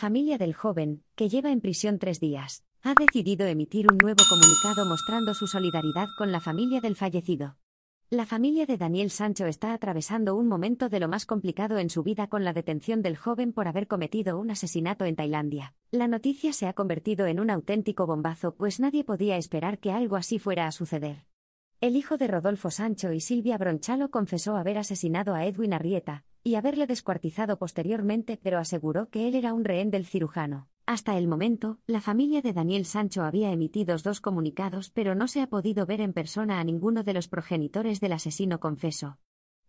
familia del joven, que lleva en prisión tres días, ha decidido emitir un nuevo comunicado mostrando su solidaridad con la familia del fallecido. La familia de Daniel Sancho está atravesando un momento de lo más complicado en su vida con la detención del joven por haber cometido un asesinato en Tailandia. La noticia se ha convertido en un auténtico bombazo, pues nadie podía esperar que algo así fuera a suceder. El hijo de Rodolfo Sancho y Silvia Bronchalo confesó haber asesinado a Edwin Arrieta, y haberle descuartizado posteriormente, pero aseguró que él era un rehén del cirujano. Hasta el momento, la familia de Daniel Sancho había emitido dos comunicados, pero no se ha podido ver en persona a ninguno de los progenitores del asesino confeso.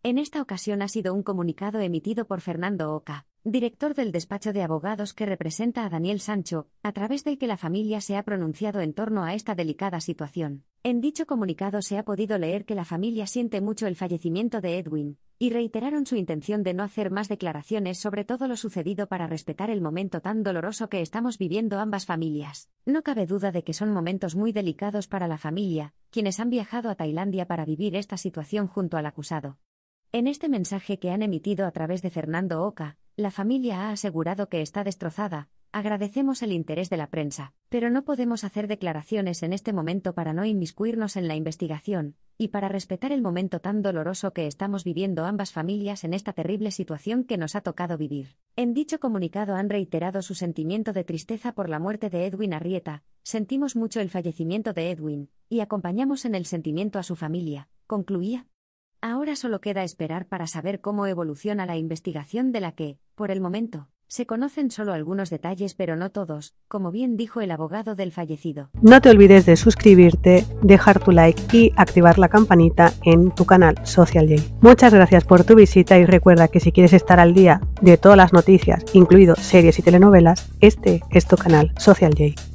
En esta ocasión ha sido un comunicado emitido por Fernando Oca, director del despacho de abogados que representa a Daniel Sancho, a través del que la familia se ha pronunciado en torno a esta delicada situación. En dicho comunicado se ha podido leer que la familia siente mucho el fallecimiento de Edwin, y reiteraron su intención de no hacer más declaraciones sobre todo lo sucedido para respetar el momento tan doloroso que estamos viviendo ambas familias. No cabe duda de que son momentos muy delicados para la familia, quienes han viajado a Tailandia para vivir esta situación junto al acusado. En este mensaje que han emitido a través de Fernando Oca, la familia ha asegurado que está destrozada, Agradecemos el interés de la prensa, pero no podemos hacer declaraciones en este momento para no inmiscuirnos en la investigación, y para respetar el momento tan doloroso que estamos viviendo ambas familias en esta terrible situación que nos ha tocado vivir. En dicho comunicado han reiterado su sentimiento de tristeza por la muerte de Edwin Arrieta, sentimos mucho el fallecimiento de Edwin, y acompañamos en el sentimiento a su familia, concluía. Ahora solo queda esperar para saber cómo evoluciona la investigación de la que, por el momento, se conocen solo algunos detalles, pero no todos, como bien dijo el abogado del fallecido. No te olvides de suscribirte, dejar tu like y activar la campanita en tu canal Social J. Muchas gracias por tu visita y recuerda que si quieres estar al día de todas las noticias, incluido series y telenovelas, este es tu canal Social J.